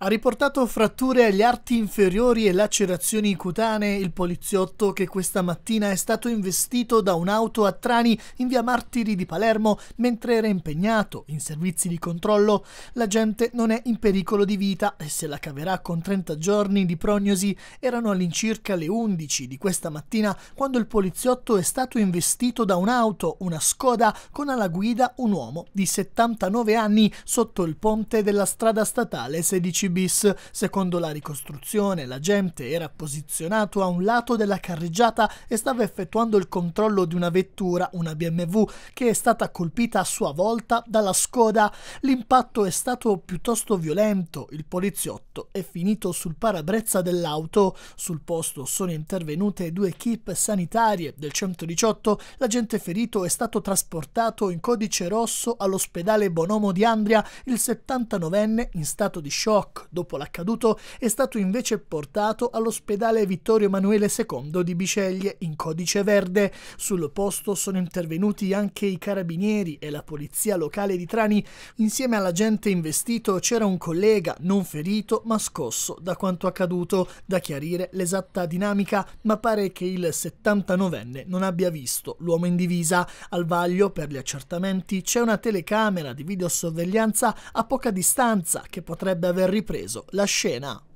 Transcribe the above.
Ha riportato fratture agli arti inferiori e lacerazioni cutanee il poliziotto che questa mattina è stato investito da un'auto a Trani in via Martiri di Palermo mentre era impegnato in servizi di controllo. La gente non è in pericolo di vita e se la caverà con 30 giorni di prognosi erano all'incirca le 11 di questa mattina quando il poliziotto è stato investito da un'auto, una Skoda, con alla guida un uomo di 79 anni sotto il ponte della strada statale 16 bis, secondo la ricostruzione, l'agente era posizionato a un lato della carreggiata e stava effettuando il controllo di una vettura, una BMW, che è stata colpita a sua volta dalla Skoda. L'impatto è stato piuttosto violento, il poliziotto è finito sul parabrezza dell'auto. Sul posto sono intervenute due equip sanitarie del 118, l'agente ferito è stato trasportato in codice rosso all'ospedale Bonomo di Andria, il 79enne in stato di shock dopo l'accaduto, è stato invece portato all'ospedale Vittorio Emanuele II di Biceglie, in codice verde. Sul posto sono intervenuti anche i carabinieri e la polizia locale di Trani. Insieme all'agente investito c'era un collega, non ferito, ma scosso da quanto accaduto. Da chiarire l'esatta dinamica, ma pare che il 79enne non abbia visto l'uomo in divisa. Al vaglio, per gli accertamenti, c'è una telecamera di videosorveglianza a poca distanza che potrebbe aver riportato ripreso la scena